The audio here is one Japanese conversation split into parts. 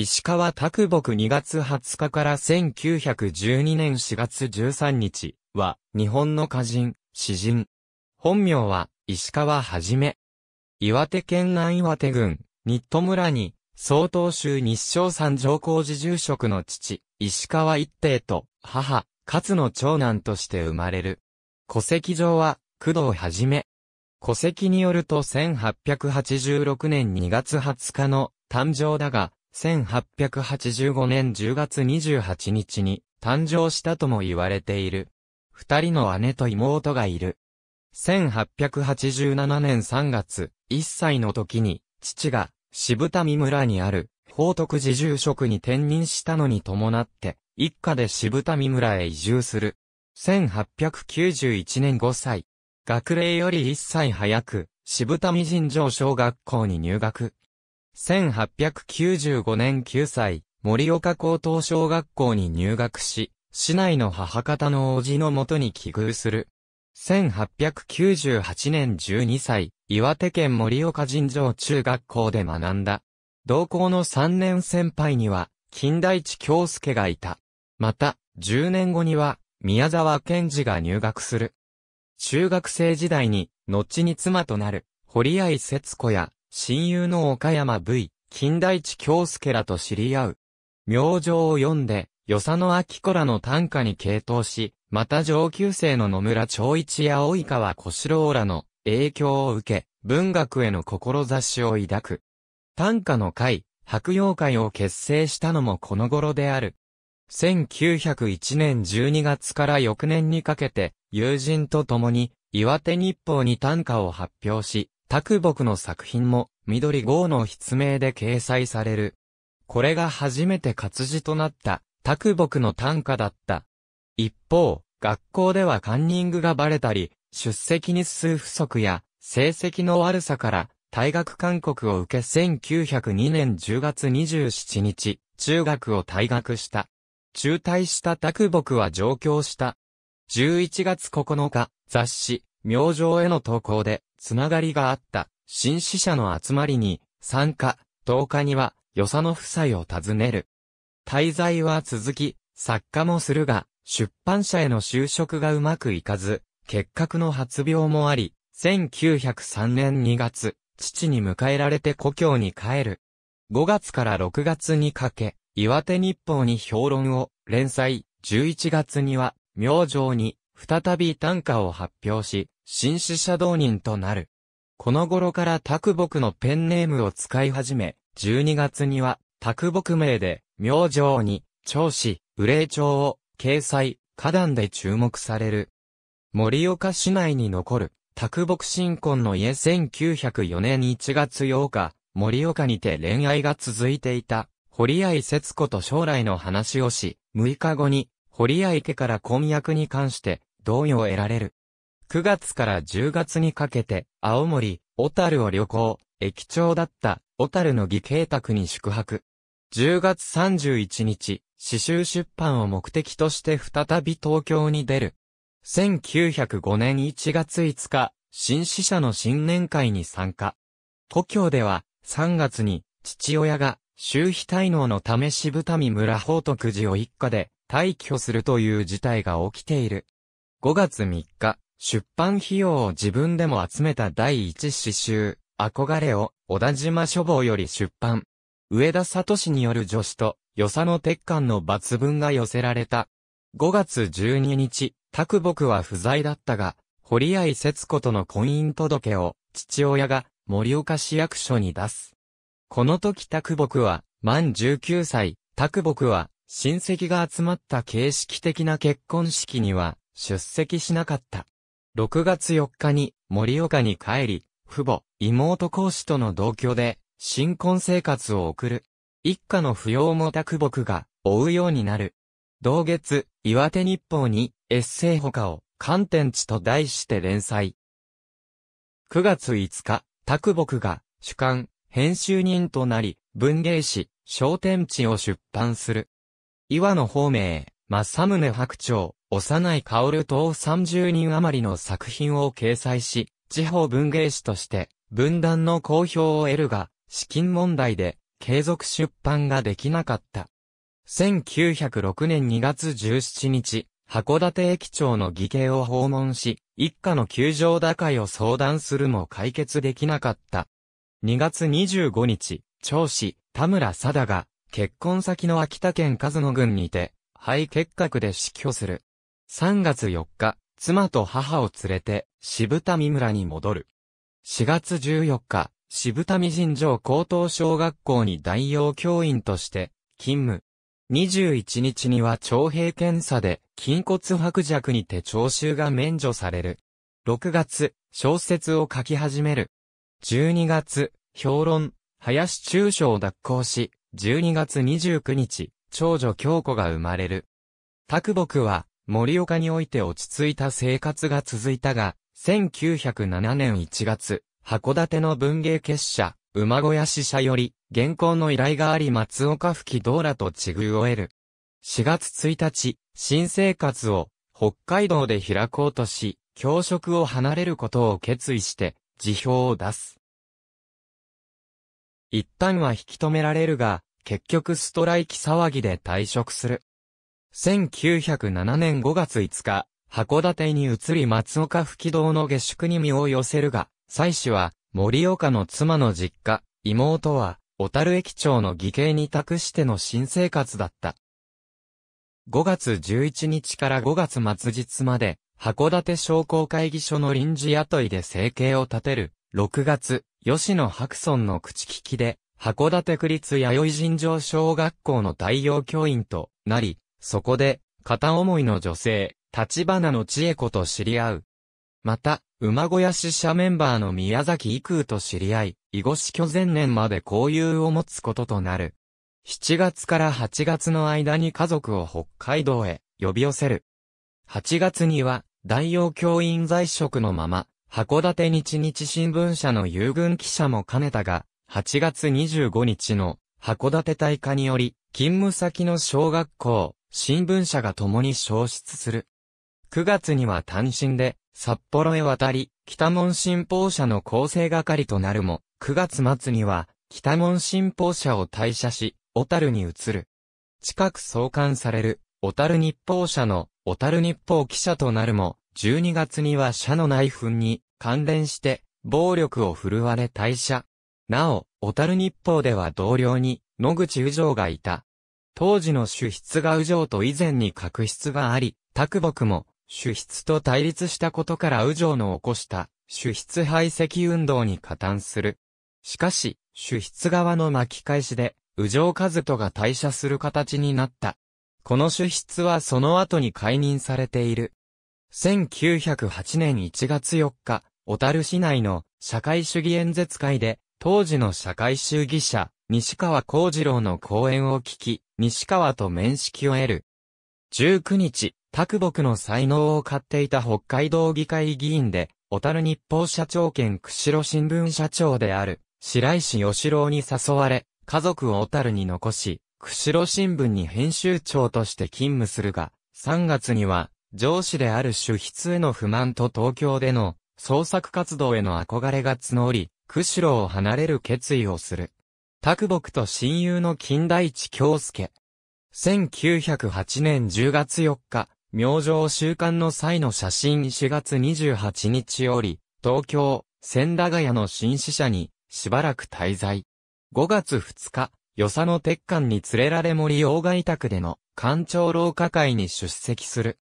石川拓木2月20日から1912年4月13日は日本の歌人、詩人。本名は石川はじめ。岩手県南岩手郡、日戸村に、曹洞州日照山上皇寺住職の父、石川一定と母、勝の長男として生まれる。戸籍上は、工藤はじめ。戸籍によると1886年2月20日の誕生だが、1885年10月28日に誕生したとも言われている。二人の姉と妹がいる。1887年3月、1歳の時に、父が、渋谷村にある、宝徳寺住職に転任したのに伴って、一家で渋谷村へ移住する。1891年5歳。学齢より1歳早く、渋谷神城小学校に入学。1895年9歳、森岡高等小学校に入学し、市内の母方の叔父のもとに寄遇する。1898年12歳、岩手県森岡神城中学校で学んだ。同校の3年先輩には、近代地京介がいた。また、10年後には、宮沢賢治が入学する。中学生時代に、後に妻となる、堀合節子や、親友の岡山 V、金代地京介らと知り合う。明星を読んで、与謝野明子らの短歌に傾倒し、また上級生の野村長一や及川小四郎らの影響を受け、文学への志を抱く。短歌の会、白洋会を結成したのもこの頃である。1901年12月から翌年にかけて、友人と共に、岩手日報に短歌を発表し、卓木の作品も、緑号の筆名で掲載される。これが初めて活字となった、卓木の短歌だった。一方、学校ではカンニングがバレたり、出席日数不足や、成績の悪さから、退学勧告を受け1902年10月27日、中学を退学した。中退した卓木は上京した。11月9日、雑誌、明星への投稿で、つながりがあった、新死者の集まりに、参加、10日には、与謝野夫妻を訪ねる。滞在は続き、作家もするが、出版社への就職がうまくいかず、結核の発病もあり、1903年2月、父に迎えられて故郷に帰る。5月から6月にかけ、岩手日報に評論を連載、11月には、明星に、再び短歌を発表し、新死者道人となる。この頃から卓木のペンネームを使い始め、12月には、卓木名で、明星に、長子、憂町を、掲載、花壇で注目される。森岡市内に残る、卓木新婚の家1904年1月8日、森岡にて恋愛が続いていた、堀合節子と将来の話をし、6日後に、堀合家から婚約に関して、同意を得られる。9月から10月にかけて、青森、小樽を旅行、駅長だった、小樽の義兄宅に宿泊。10月31日、刺繍出版を目的として再び東京に出る。1905年1月5日、新死者の新年会に参加。故郷では、3月に、父親が、周比滞納のため渋谷村宝徳寺を一家で、退去するという事態が起きている。5月3日、出版費用を自分でも集めた第一詩集、憧れを、小田島書房より出版。上田聡による助手と、与謝野鉄管の抜文が寄せられた。5月12日、拓木は不在だったが、堀合節子との婚姻届を、父親が、森岡市役所に出す。この時拓木は、満19歳、拓木は、親戚が集まった形式的な結婚式には、出席しなかった。6月4日に森岡に帰り、父母、妹講師との同居で、新婚生活を送る。一家の扶養も卓木が追うようになる。同月、岩手日報にエッセイ他を観点地と題して連載。9月5日、卓木が主観、編集人となり、文芸誌、商店地を出版する。岩野方明、正宗白鳥、幼い薫等30人余りの作品を掲載し、地方文芸誌として分断の好評を得るが、資金問題で継続出版ができなかった。1906年2月17日、函館駅長の義兄を訪問し、一家の球場打開を相談するも解決できなかった。2月25日、長子、田村貞が、結婚先の秋田県和野郡にて、肺結核で死去する。3月4日、妻と母を連れて、渋谷村に戻る。4月14日、渋谷尋常高等小学校に代用教員として、勤務。21日には徴兵検査で、筋骨白弱にて徴収が免除される。6月、小説を書き始める。12月、評論、林中将を脱行し、12月29日、長女京子が生まれる。卓木は、盛岡において落ち着いた生活が続いたが、1907年1月、函館の文芸結社、馬小屋支社より、原稿の依頼があり松岡吹き道らと地遇を得る。4月1日、新生活を北海道で開こうとし、教職を離れることを決意して、辞表を出す。一旦は引き止められるが、結局ストライキ騒ぎで退職する。1907年5月5日、函館に移り松岡不軌道の下宿に身を寄せるが、妻子は、森岡の妻の実家、妹は、小樽駅長の義兄に託しての新生活だった。5月11日から5月末日まで、函館商工会議所の臨時雇いで生計を立てる。6月、吉野白村の口利きで、函館区立弥生尋常小学校の代用教員となり、そこで、片思いの女性、立花の千恵子と知り合う。また、馬小屋支社メンバーの宮崎育空と知り合い、囲碁死去前年まで交友を持つこととなる。7月から8月の間に家族を北海道へ呼び寄せる。8月には、大洋教員在職のまま、函館日日新聞社の遊軍記者も兼ねたが、8月25日の函館大火により、勤務先の小学校、新聞社が共に消失する。9月には単身で札幌へ渡り、北門新報社の構成係となるも、9月末には北門新報社を退社し、小樽に移る。近く創刊される、小樽日報社の小樽日報記者となるも、12月には社の内紛に関連して暴力を振るわれ退社。なお、小樽日報では同僚に野口宇城がいた。当時の主筆が右上と以前に確執があり、卓木も主筆と対立したことから右上の起こした主筆排斥運動に加担する。しかし、主筆側の巻き返しで、右上和人が退社する形になった。この主筆はその後に解任されている。1908年1月4日、小樽市内の社会主義演説会で、当時の社会主義者、西川幸次郎の講演を聞き、西川と面識を得る。19日、卓木の才能を買っていた北海道議会議員で、小樽日報社長兼釧路新聞社長である、白石義郎に誘われ、家族を小樽に残し、釧路新聞に編集長として勤務するが、3月には、上司である主筆への不満と東京での創作活動への憧れが募り、釧路を離れる決意をする。卓木と親友の金大地京介。1908年10月4日、明星週刊の際の写真4月28日より、東京、千駄ヶ谷の新支社に、しばらく滞在。5月2日、与謝野鉄管に連れられ森鴎外宅での、官庁廊下会に出席する。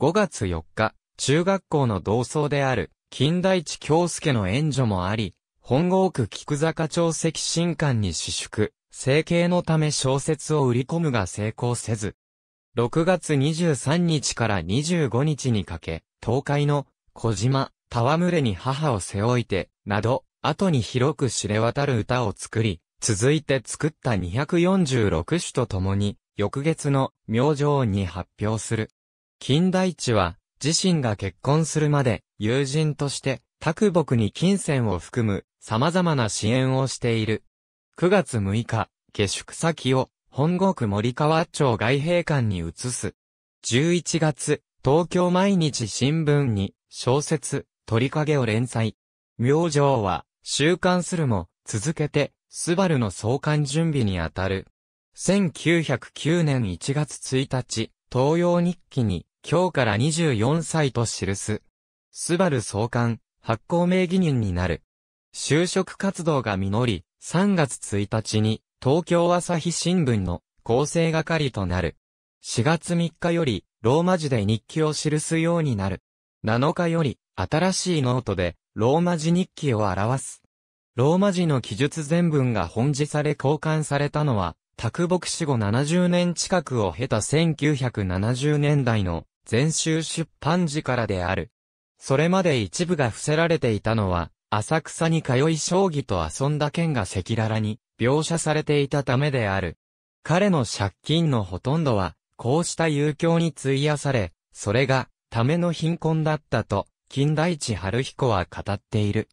5月4日、中学校の同窓である、金大地京介の援助もあり、本郷区菊坂町赤新館に私縮、整形のため小説を売り込むが成功せず、6月23日から25日にかけ、東海の小島、戯れに母を背負いて、など、後に広く知れ渡る歌を作り、続いて作った246首と共に、翌月の明星に発表する。金代地は、自身が結婚するまで、友人として、各木に金銭を含む様々な支援をしている。9月6日、下宿先を本国森川町外閉館に移す。11月、東京毎日新聞に小説、鳥影を連載。明星は、週刊するも、続けて、スバルの創刊準備にあたる。1909年1月1日、東洋日記に、今日から24歳と記す。スバル創刊、発行名義人になる。就職活動が実り、3月1日に東京朝日新聞の構成係となる。4月3日よりローマ字で日記を記すようになる。7日より新しいノートでローマ字日記を表す。ローマ字の記述全文が本字され交換されたのは、卓牧死後70年近くを経た1970年代の全集出版時からである。それまで一部が伏せられていたのは、浅草に通い将棋と遊んだ剣が赤裸々に描写されていたためである。彼の借金のほとんどは、こうした遊興に費やされ、それが、ための貧困だったと、金大地春彦は語っている。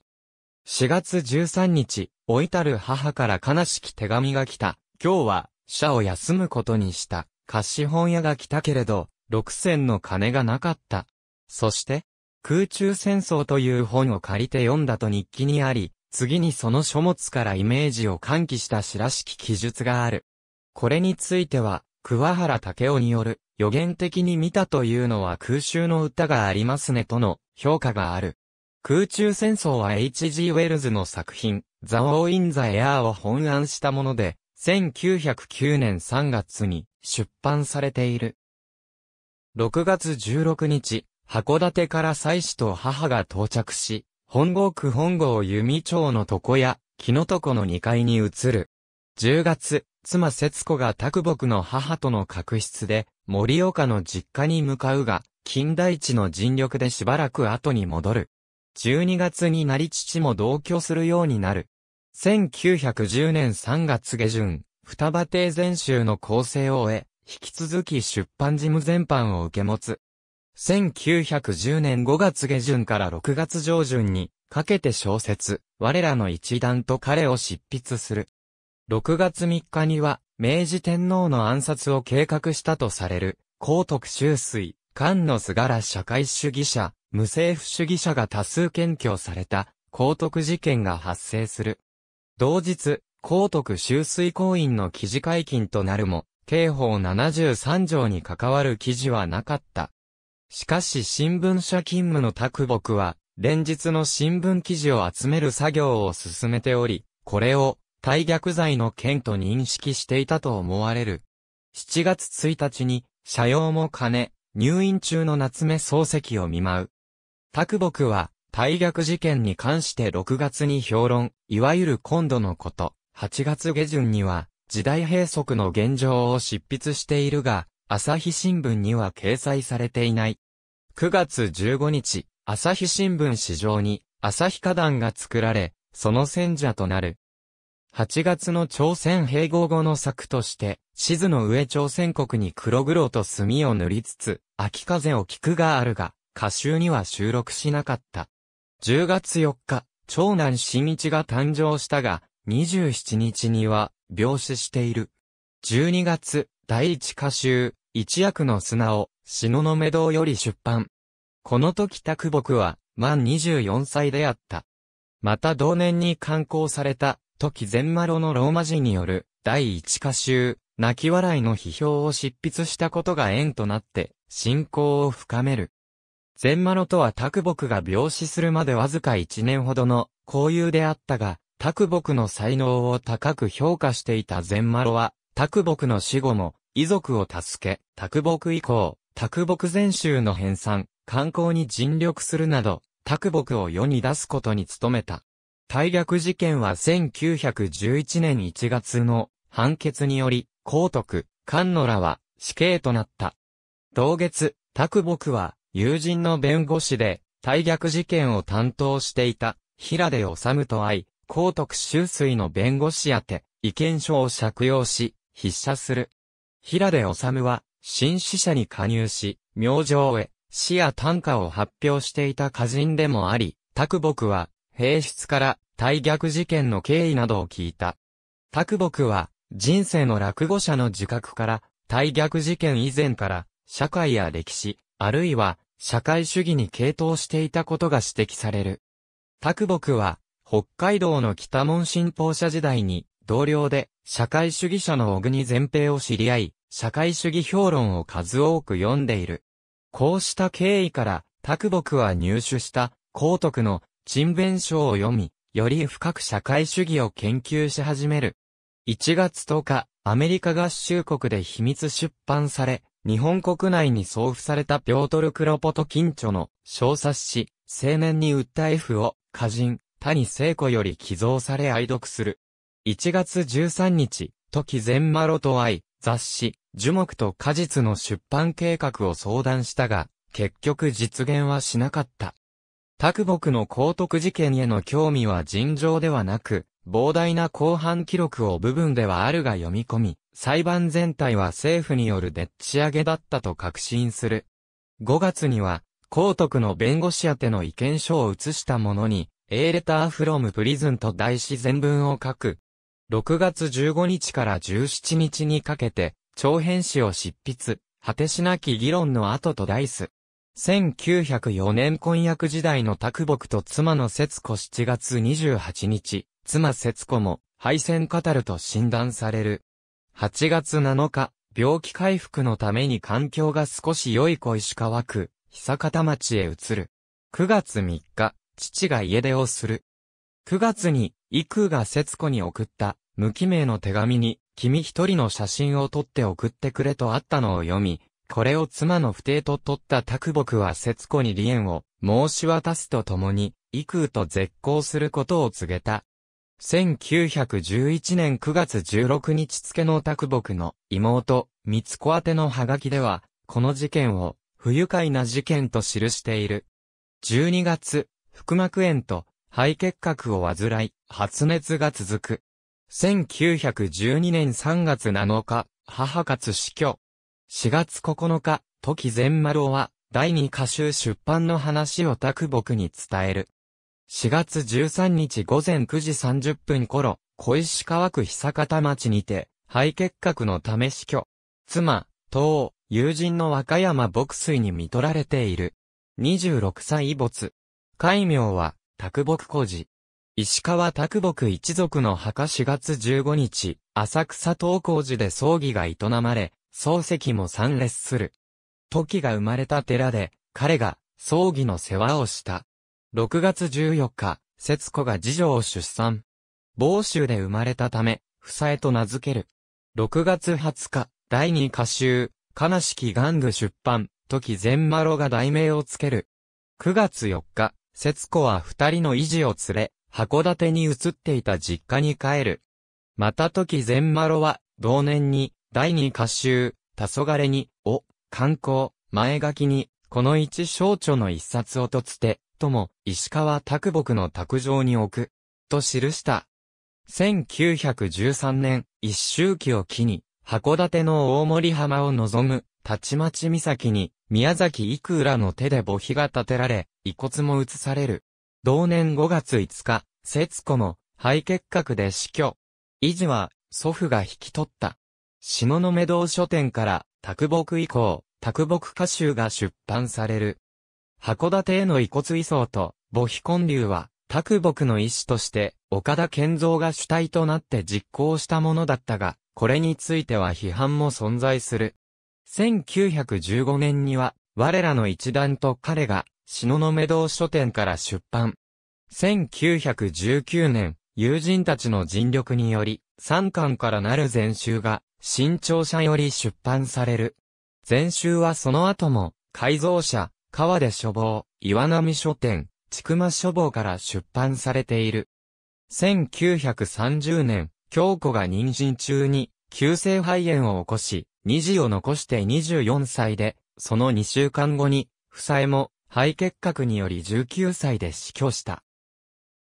4月13日、老いたる母から悲しき手紙が来た。今日は、社を休むことにした。貸本屋が来たけれど、六千の金がなかった。そして、空中戦争という本を借りて読んだと日記にあり、次にその書物からイメージを喚起したしらしき記述がある。これについては、桑原武雄による、予言的に見たというのは空襲の歌がありますねとの評価がある。空中戦争は H.G. ウェルズの作品、The War in the Air を本案したもので、1909年3月に出版されている。6月16日、函館から妻子と母が到着し、本郷区本郷弓町の床屋、木の床の2階に移る。10月、妻節子が卓木の母との確執で、森岡の実家に向かうが、近代地の尽力でしばらく後に戻る。12月になり父も同居するようになる。1910年3月下旬、双葉亭全集の構成を終え、引き続き出版事務全般を受け持つ。1910年5月下旬から6月上旬にかけて小説、我らの一団と彼を執筆する。6月3日には、明治天皇の暗殺を計画したとされる、皇徳秋水、菅野菅原社会主義者、無政府主義者が多数検挙された、皇徳事件が発生する。同日、皇徳秋水公院の記事解禁となるも、刑法73条に関わる記事はなかった。しかし新聞社勤務の卓木は、連日の新聞記事を集める作業を進めており、これを、対逆罪の件と認識していたと思われる。7月1日に、社用も兼ね、入院中の夏目漱石を見舞う。卓木は、退逆事件に関して6月に評論、いわゆる今度のこと、8月下旬には、時代閉塞の現状を執筆しているが、朝日新聞には掲載されていない。9月15日、朝日新聞市場に朝日花壇が作られ、その選者となる。8月の朝鮮併合後の作として、地図の上朝鮮国に黒々と墨を塗りつつ、秋風を聞くがあるが、歌集には収録しなかった。10月4日、長男新一が誕生したが、27日には病死している。12月、第一歌集、一役の砂を、篠の目堂より出版。この時卓木は、満24歳であった。また同年に刊行された、時全マロのローマ人による、第一歌集、泣き笑いの批評を執筆したことが縁となって、信仰を深める。全マロとは卓木が病死するまでわずか一年ほどの交友であったが、卓木の才能を高く評価していた全マは、卓木の死後も、遺族を助け、卓木以降、卓木全集の編纂、観光に尽力するなど、卓木を世に出すことに努めた。大逆事件は1911年1月の判決により、高徳、菅野らは死刑となった。同月、卓木は友人の弁護士で、大逆事件を担当していた平出治と会い、高徳修水の弁護士宛て、意見書を借用し、筆写する。平出治は、新死者に加入し、明星へ、死や短歌を発表していた歌人でもあり、卓木は、平室から、大逆事件の経緯などを聞いた。卓木は、人生の落語者の自覚から、大逆事件以前から、社会や歴史、あるいは、社会主義に傾倒していたことが指摘される。卓木は、北海道の北門新報社時代に、同僚で、社会主義者の小国全平を知り合い、社会主義評論を数多く読んでいる。こうした経緯から、卓木は入手した、高徳の、陳弁書を読み、より深く社会主義を研究し始める。1月10日、アメリカ合衆国で秘密出版され、日本国内に送付されたピョートル・クロポト近所の小冊子、青年に訴え符を、歌人、谷聖子より寄贈され愛読する。1月13日、時前、マロと会い、雑誌、樹木と果実の出版計画を相談したが、結局実現はしなかった。卓木の高徳事件への興味は尋常ではなく、膨大な広範記録を部分ではあるが読み込み、裁判全体は政府によるでっち上げだったと確信する。5月には、高徳の弁護士宛ての意見書を移したものに、A レターフロムプリズンと題し全文を書く、6月15日から17日にかけて、長編詞を執筆、果てしなき議論の後と題す。1904年婚約時代の卓木と妻の節子7月28日、妻節子も敗戦語ると診断される。8月7日、病気回復のために環境が少し良い小石川区、久方町へ移る。9月3日、父が家出をする。9月に、幾が節子に送った無記名の手紙に、君一人の写真を撮って送ってくれとあったのを読み、これを妻の不定と取った拓木は節子に離縁を申し渡すとともに、幾空と絶交することを告げた。1911年9月16日付の拓木の妹、三つ子宛てのハガキでは、この事件を不愉快な事件と記している。12月、腹膜炎と肺結核を患い、発熱が続く。1912年3月7日、母勝死去。4月9日、時善丸尾は、第2歌集出版の話を拓木に伝える。4月13日午前9時30分頃、小石川区久方町にて、肺結核のため死去。妻、党、友人の和歌山牧水に見取られている。26歳没。戒名は、拓木小児。石川拓木一族の墓4月15日、浅草東光寺で葬儀が営まれ、漱石も参列する。時が生まれた寺で、彼が葬儀の世話をした。6月14日、節子が次女を出産。房州で生まれたため、さえと名付ける。6月20日、第2歌集、悲しき玩具出版、時善マロが題名をつける。9月4日、節子は二人の維持を連れ、函館に移っていた実家に帰る。また時善丸は、同年に、第二歌集、黄昏に、を、観光、前書きに、この一小著の一冊をとつて、とも、石川卓木の卓上に置く、と記した。1913年、一周期を機に、函館の大森浜を望む、たちまち岬に、宮崎幾浦の手で墓碑が建てられ、遺骨も移される。同年5月5日、節子も肺結核で死去。維持は祖父が引き取った。下の目堂書店から卓木以降、卓木歌集が出版される。函館への遺骨移送と母碑混流は、卓木の意思として岡田健三が主体となって実行したものだったが、これについては批判も存在する。1915年には、我らの一団と彼がの目堂書店から出版。1919年、友人たちの尽力により、3巻からなる全集が、新潮社より出版される。全集はその後も、改造者、川出書房、岩波書店、千曲書房から出版されている。1930年、京子が妊娠中に、急性肺炎を起こし、二児を残して24歳で、その2週間後に、夫妻も、肺結核により19歳で死去した。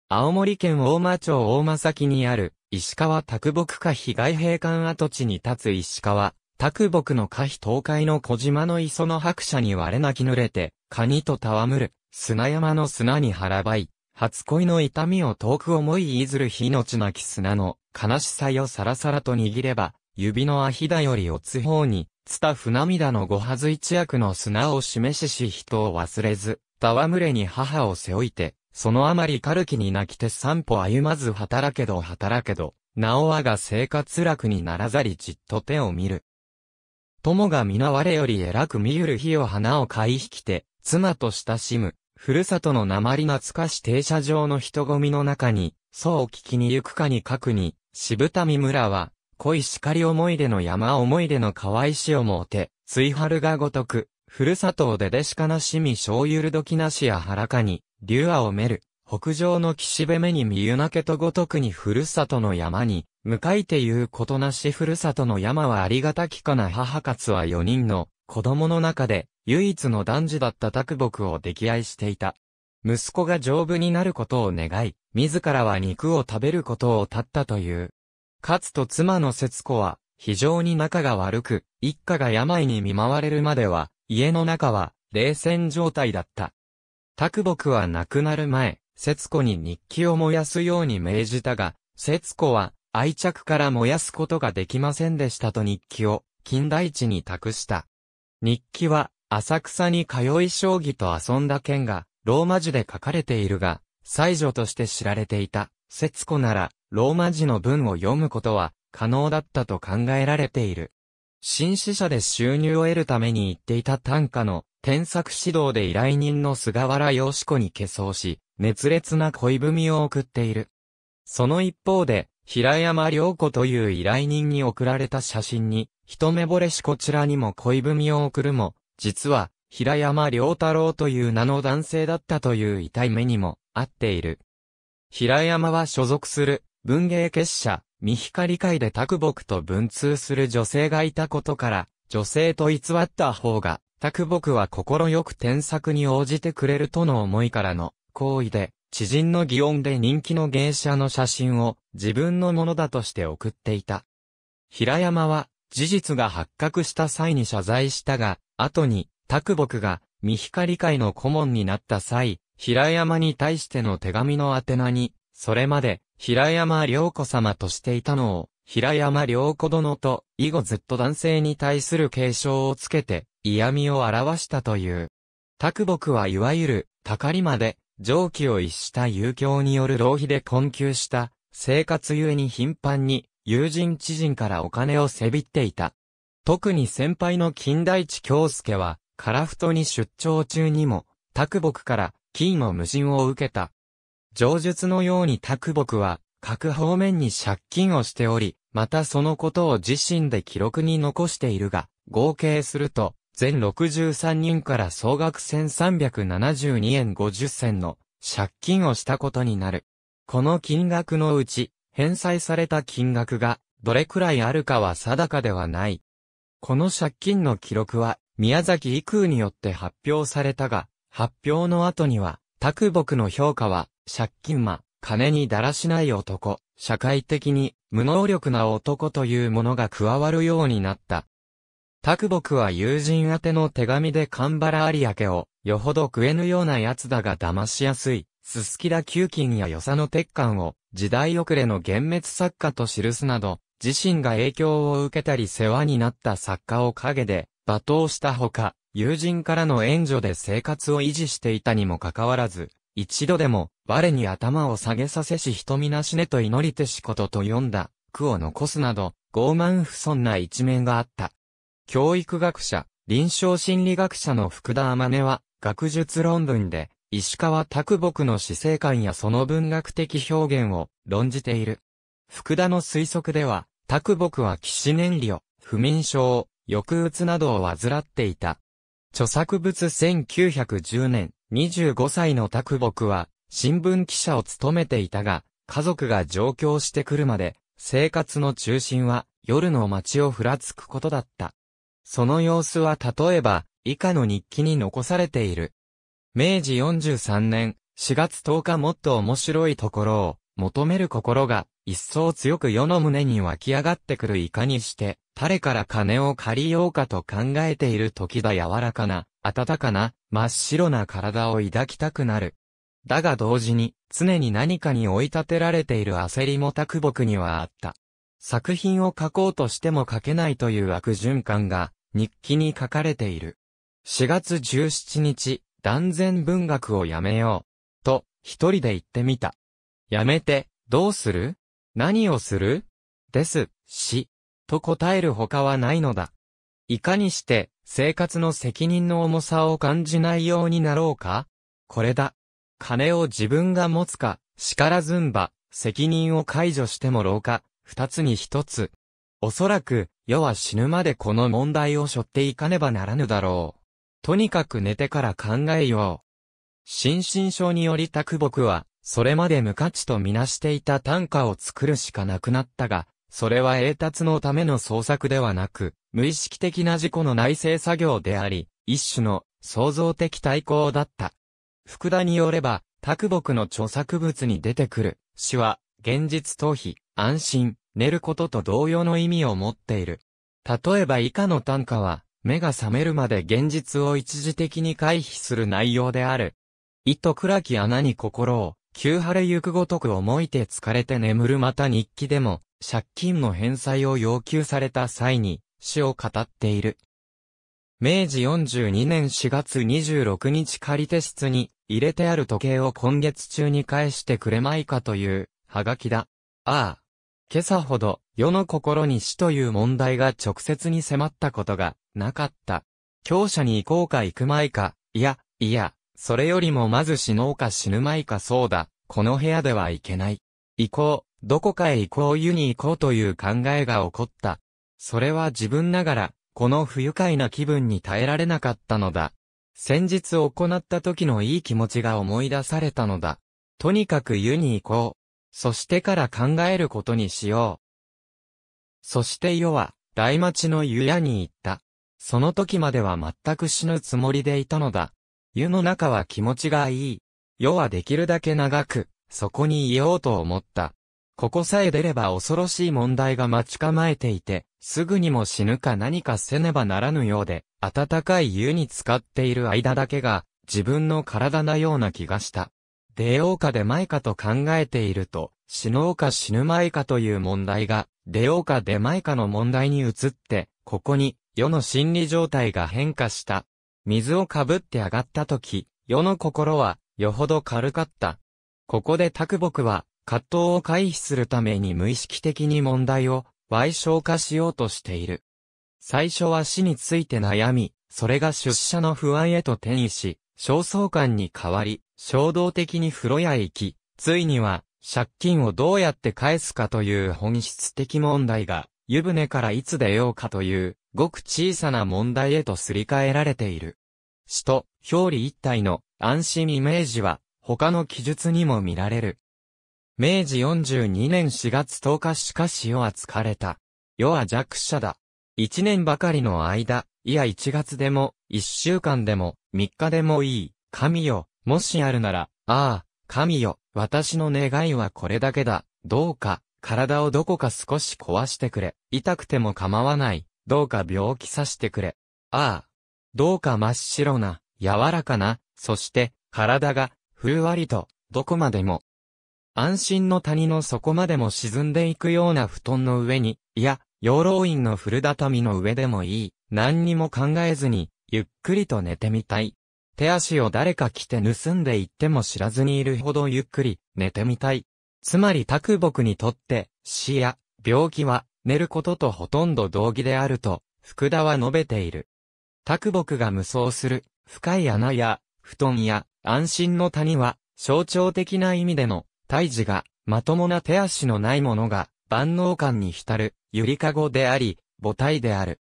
青森県大間町大間崎にある、石川拓木家被害閉館跡地に立つ石川、拓木の家碑東海の小島の磯の白車に割れ泣き濡れて、カニと戯る、砂山の砂に腹ばい、初恋の痛みを遠く思いずる火の血なき砂の、悲しさよさらさらと握れば、指のあひだよりおつほうに、スタフ涙のごはず一役の砂を示しし人を忘れず、戯れに母を背負いて、そのあまり軽気に泣きて散歩歩まず働けど働けど、なおあが生活楽にならざりじっと手を見る。友が皆我より偉く見ゆる日を花を買い引きて、妻と親しむ、ふるさとの鉛懐かし停車場の人混みの中に、そう聞きに行くかにかくに、渋谷村は、恋しかり思い出の山思い出の可愛し思うて、追春がごとく、ふるさとをででしかなしみしょうゆるどきなしやはらかに、竜あをめる、北上の岸辺目に見ゆなけとごとくにふるさとの山に、向かいて言うことなしふるさとの山はありがたきかな母かつは四人の子供の中で唯一の男児だった卓木を溺愛していた。息子が丈夫になることを願い、自らは肉を食べることを絶ったという。勝と妻の節子は、非常に仲が悪く、一家が病に見舞われるまでは、家の中は、冷戦状態だった。卓木は亡くなる前、節子に日記を燃やすように命じたが、節子は、愛着から燃やすことができませんでしたと日記を、近代地に託した。日記は、浅草に通い将棋と遊んだ件が、ローマ字で書かれているが、才女として知られていた、節子なら、ローマ字の文を読むことは可能だったと考えられている。新死者で収入を得るために行っていた短歌の添削指導で依頼人の菅原洋子に化粧し、熱烈な恋文を送っている。その一方で、平山良子という依頼人に送られた写真に、一目惚れしこちらにも恋文を送るも、実は、平山良太郎という名の男性だったという痛い目にも、合っている。平山は所属する文芸結社、三光会で卓木と文通する女性がいたことから、女性と偽った方が、卓木は心よく添削に応じてくれるとの思いからの行為で、知人の擬音で人気の芸者の写真を自分のものだとして送っていた。平山は、事実が発覚した際に謝罪したが、後に、卓木が、三光会の顧問になった際、平山に対しての手紙の宛名に、それまで、平山良子様としていたのを、平山良子殿と、以後ずっと男性に対する継承をつけて、嫌味を表したという。卓木はいわゆる、たかりまで、上記を逸した遊興による浪費で困窮した、生活ゆえに頻繁に、友人知人からお金をせびっていた。特に先輩の金大地京介は、カラフトに出張中にも、卓木から、金の無人を受けた。上述のように卓木は、各方面に借金をしており、またそのことを自身で記録に残しているが、合計すると、全63人から総額1372円50銭の借金をしたことになる。この金額のうち、返済された金額がどれくらいあるかは定かではない。この借金の記録は、宮崎育によって発表されたが、発表の後には、卓木の評価は、借金魔、金にだらしない男、社会的に無能力な男というものが加わるようになった。卓木は友人宛ての手紙で神原有明を、よほど食えぬような奴だが騙しやすい、すすきだ給金や与謝の鉄管を、時代遅れの幻滅作家と記すなど、自身が影響を受けたり世話になった作家を陰で、罵倒したほか、友人からの援助で生活を維持していたにもかかわらず、一度でも、我に頭を下げさせし瞳なしねと祈りてしことと読んだ、句を残すなど、傲慢不尊な一面があった。教育学者、臨床心理学者の福田天音は、学術論文で、石川拓木の死生観やその文学的表現を論じている。福田の推測では、拓木は騎士年利を、不眠症、抑うつなどを患っていた。著作物1910年、25歳の卓木は、新聞記者を務めていたが、家族が上京してくるまで、生活の中心は、夜の街をふらつくことだった。その様子は例えば、以下の日記に残されている。明治43年4月10日もっと面白いところを求める心が一層強く世の胸に湧き上がってくるいかにして誰から金を借りようかと考えている時だ柔らかな暖かな、真っ白な体を抱きたくなる。だが同時に、常に何かに追い立てられている焦りも卓木にはあった。作品を書こうとしても書けないという悪循環が、日記に書かれている。4月17日、断然文学をやめよう。と、一人で言ってみた。やめて、どうする何をするです、し。と答える他はないのだ。いかにして生活の責任の重さを感じないようになろうかこれだ。金を自分が持つか、叱らずんば、責任を解除してもろうか、二つに一つ。おそらく、世は死ぬまでこの問題を背負っていかねばならぬだろう。とにかく寝てから考えよう。心身症により卓僕は、それまで無価値とみなしていた短歌を作るしかなくなったが、それは英達のための創作ではなく、無意識的な事故の内政作業であり、一種の創造的対抗だった。福田によれば、卓木の著作物に出てくる詩は、現実逃避、安心、寝ることと同様の意味を持っている。例えば以下の短歌は、目が覚めるまで現実を一時的に回避する内容である。糸暗き穴に心を、急晴れゆくごとく思いて疲れて眠るまた日記でも、借金の返済を要求された際に、死を語っている。明治42年4月26日借手室に入れてある時計を今月中に返してくれまいかというはがきだ。ああ。今朝ほど世の心に死という問題が直接に迫ったことがなかった。強者に行こうか行くまいか、いや、いや、それよりもまず死のうか死ぬまいかそうだ。この部屋ではいけない。行こう、どこかへ行こう湯に行こうという考えが起こった。それは自分ながら、この不愉快な気分に耐えられなかったのだ。先日行った時のいい気持ちが思い出されたのだ。とにかく湯に行こう。そしてから考えることにしよう。そして夜は、大町の湯屋に行った。その時までは全く死ぬつもりでいたのだ。湯の中は気持ちがいい。夜はできるだけ長く、そこにいようと思った。ここさえ出れば恐ろしい問題が待ち構えていて、すぐにも死ぬか何かせねばならぬようで、暖かい湯に浸かっている間だけが、自分の体なような気がした。出ようか出まいかと考えていると、死のうか死ぬまいかという問題が、出ようか出まいかの問題に移って、ここに、世の心理状態が変化した。水をかぶって上がった時、世の心は、よほど軽かった。ここで卓木は、葛藤を回避するために無意識的に問題を賠償化しようとしている。最初は死について悩み、それが出社の不安へと転移し、焦燥感に変わり、衝動的に風呂屋へ行き、ついには、借金をどうやって返すかという本質的問題が、湯船からいつ出ようかという、ごく小さな問題へとすり替えられている。死と表裏一体の安心イメージは、他の記述にも見られる。明治42年4月10日しかし世は疲れた。世は弱者だ。一年ばかりの間、いや一月でも、一週間でも、三日でもいい。神よ、もしあるなら、ああ、神よ、私の願いはこれだけだ。どうか、体をどこか少し壊してくれ。痛くても構わない。どうか病気さしてくれ。ああ。どうか真っ白な、柔らかな、そして、体が、ふるわりと、どこまでも、安心の谷の底までも沈んでいくような布団の上に、いや、養老院の古畳の上でもいい、何にも考えずに、ゆっくりと寝てみたい。手足を誰か来て盗んでいっても知らずにいるほどゆっくり、寝てみたい。つまり卓木にとって、死や、病気は、寝ることとほとんど同義であると、福田は述べている。卓木が無双する、深い穴や、布団や、安心の谷は、象徴的な意味での、胎児が、まともな手足のないものが、万能感に浸る、ゆりかごであり、母体である。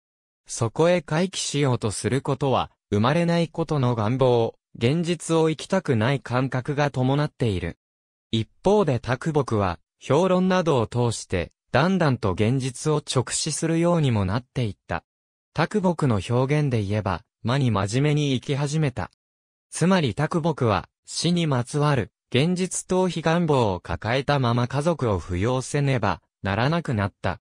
そこへ回帰しようとすることは、生まれないことの願望、現実を生きたくない感覚が伴っている。一方で卓木は、評論などを通して、だんだんと現実を直視するようにもなっていった。卓木の表現で言えば、間に真面目に生き始めた。つまり卓木は、死にまつわる、現実逃避願望を抱えたまま家族を扶養せねばならなくなった。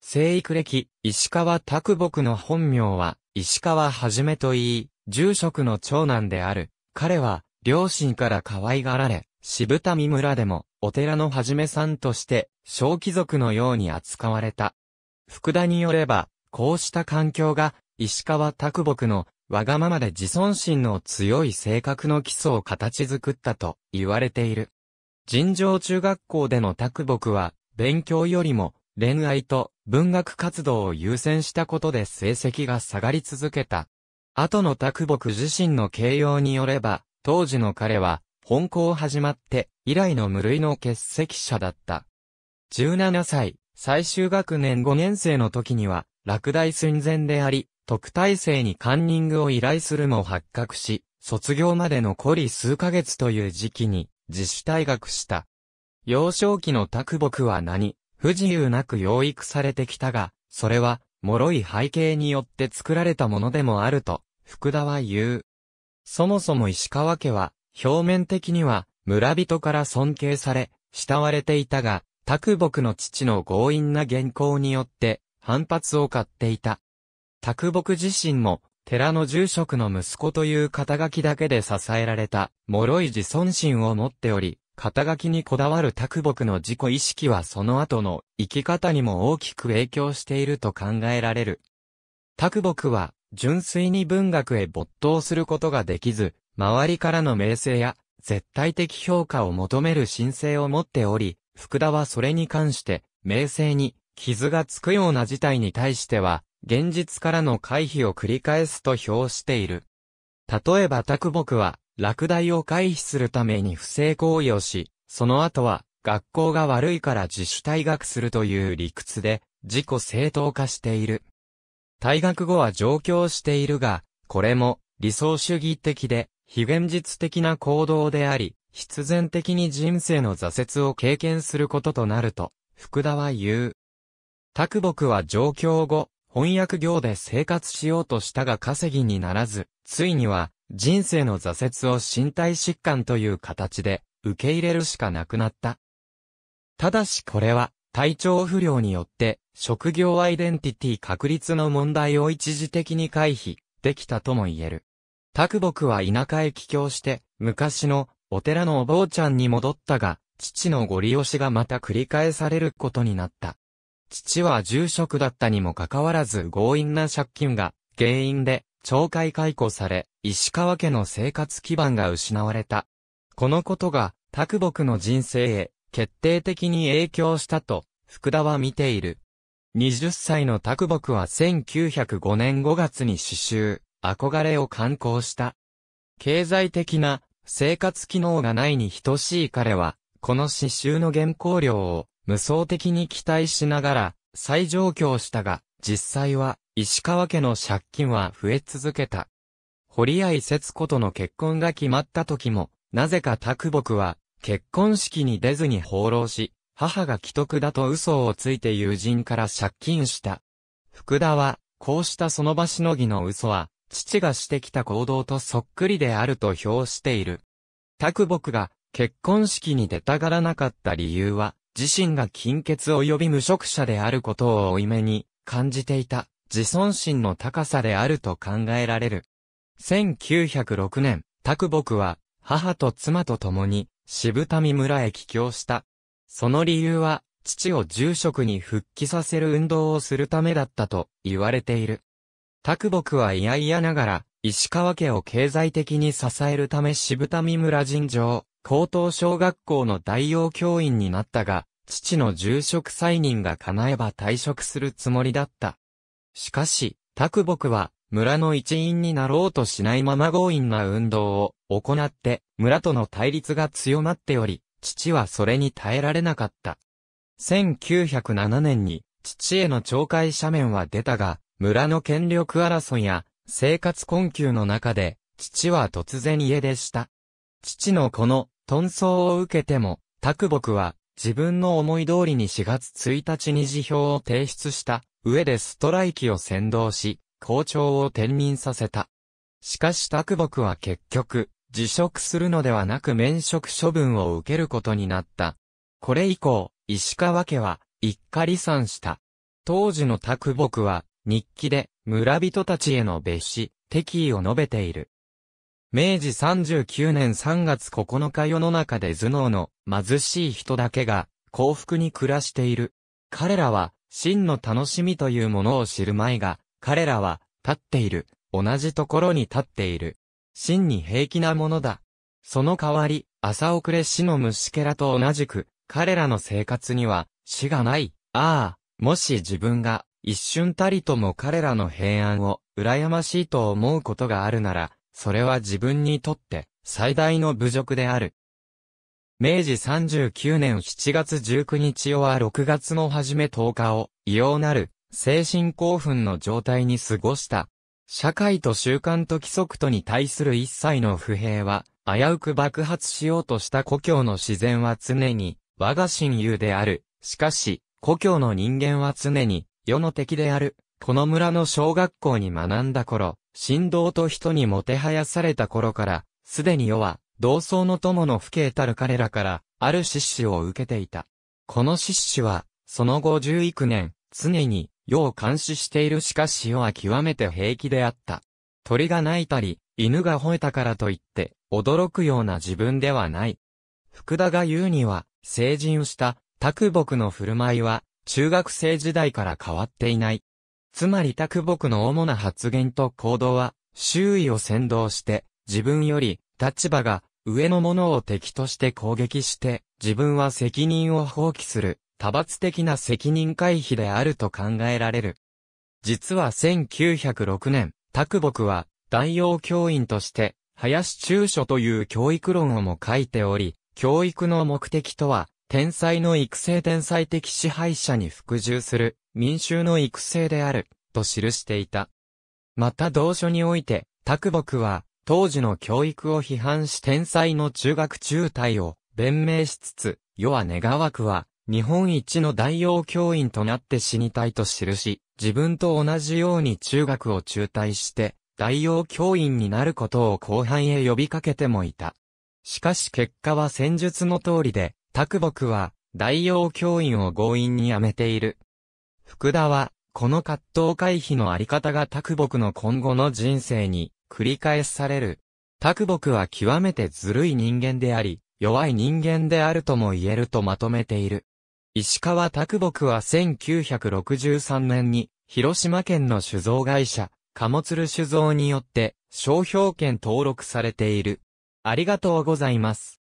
生育歴、石川拓木の本名は、石川はじめといい、住職の長男である。彼は、両親から可愛がられ、渋谷村でも、お寺のはじめさんとして、小貴族のように扱われた。福田によれば、こうした環境が、石川拓木のわがままで自尊心の強い性格の基礎を形作ったと言われている。尋常中学校での卓木は、勉強よりも恋愛と文学活動を優先したことで成績が下がり続けた。後の卓木自身の形容によれば、当時の彼は、本校始まって以来の無類の欠席者だった。17歳、最終学年5年生の時には、落第寸前であり、特待生にカンニングを依頼するも発覚し、卒業まで残り数ヶ月という時期に自主退学した。幼少期の卓木は何、不自由なく養育されてきたが、それは、脆い背景によって作られたものでもあると、福田は言う。そもそも石川家は、表面的には、村人から尊敬され、慕われていたが、卓木の父の強引な原稿によって、反発を買っていた。卓木自身も、寺の住職の息子という肩書きだけで支えられた、脆い自尊心を持っており、肩書きにこだわる卓木の自己意識はその後の生き方にも大きく影響していると考えられる。卓木は、純粋に文学へ没頭することができず、周りからの名声や、絶対的評価を求める申請を持っており、福田はそれに関して、名声に、傷がつくような事態に対しては、現実からの回避を繰り返すと評している。例えば卓木は、落第を回避するために不正行為をし、その後は、学校が悪いから自主退学するという理屈で、自己正当化している。退学後は上京しているが、これも、理想主義的で、非現実的な行動であり、必然的に人生の挫折を経験することとなると、福田は言う。卓木は上京後、翻訳業で生活しようとしたが稼ぎにならず、ついには、人生の挫折を身体疾患という形で、受け入れるしかなくなった。ただしこれは、体調不良によって、職業アイデンティティ確立の問題を一時的に回避、できたとも言える。拓木は田舎へ帰郷して、昔のお寺のお坊ちゃんに戻ったが、父のご利用しがまた繰り返されることになった。父は住職だったにもかかわらず強引な借金が原因で懲戒解雇され、石川家の生活基盤が失われた。このことが、拓木の人生へ、決定的に影響したと、福田は見ている。20歳の拓木は1905年5月に詩集、憧れを刊行した。経済的な、生活機能がないに等しい彼は、この詩集の原稿料を、無双的に期待しながら、再上京したが、実際は、石川家の借金は増え続けた。堀合節子との結婚が決まった時も、なぜか拓木は、結婚式に出ずに放浪し、母が既得だと嘘をついて友人から借金した。福田は、こうしたその場しのぎの嘘は、父がしてきた行動とそっくりであると評している。拓木が、結婚式に出たがらなかった理由は、自身が金欠及び無職者であることを負い目に感じていた自尊心の高さであると考えられる。1906年、卓木は母と妻と共に渋谷村へ帰郷した。その理由は父を住職に復帰させる運動をするためだったと言われている。卓木は嫌々ながら石川家を経済的に支えるため渋谷村尋常高等小学校の代用教員になったが、父の住職再任が叶えば退職するつもりだった。しかし、拓木は、村の一員になろうとしないまま強引な運動を行って、村との対立が強まっており、父はそれに耐えられなかった。1907年に、父への懲戒斜面は出たが、村の権力争いや、生活困窮の中で、父は突然家出した。父のこの遁走を受けても、卓木は、自分の思い通りに4月1日に辞表を提出した上でストライキを先導し、校長を転任させた。しかし卓木は結局、辞職するのではなく免職処分を受けることになった。これ以降、石川家は、一家離散した。当時の卓木は、日記で、村人たちへの別紙、敵意を述べている。明治39年3月9日世の中で頭脳の貧しい人だけが幸福に暮らしている。彼らは真の楽しみというものを知る前が、彼らは立っている。同じところに立っている。真に平気なものだ。その代わり、朝遅れ死の虫けらと同じく、彼らの生活には死がない。ああ、もし自分が一瞬たりとも彼らの平安を羨ましいと思うことがあるなら、それは自分にとって最大の侮辱である。明治39年7月19日は6月の初め10日を異様なる精神興奮の状態に過ごした。社会と習慣と規則とに対する一切の不平は、危うく爆発しようとした故郷の自然は常に、我が親友である。しかし、故郷の人間は常に、世の敵である。この村の小学校に学んだ頃、神道と人にもてはやされた頃から、すでに世は、同窓の友の父兄たる彼らから、ある獅子を受けていた。この獅子は、その後十幾年、常に、世を監視しているしかし世は極めて平気であった。鳥が鳴いたり、犬が吠えたからといって、驚くような自分ではない。福田が言うには、成人した、卓木の振る舞いは、中学生時代から変わっていない。つまり卓木の主な発言と行動は、周囲を先導して、自分より立場が上のものを敵として攻撃して、自分は責任を放棄する、多発的な責任回避であると考えられる。実は1906年、卓木は、代用教員として、林中書という教育論をも書いており、教育の目的とは、天才の育成天才的支配者に服従する、民衆の育成である、と記していた。また同書において、卓木は、当時の教育を批判し天才の中学中退を弁明しつつ、世は願わくは、日本一の大王教員となって死にたいと記し、自分と同じように中学を中退して、大王教員になることを後半へ呼びかけてもいた。しかし結果は戦術の通りで、卓木は、大王教員を強引に辞めている。福田は、この葛藤回避のあり方が拓木の今後の人生に繰り返される。拓木は極めてずるい人間であり、弱い人間であるとも言えるとまとめている。石川拓木は1963年に、広島県の酒造会社、貨鶴酒造によって、商標権登録されている。ありがとうございます。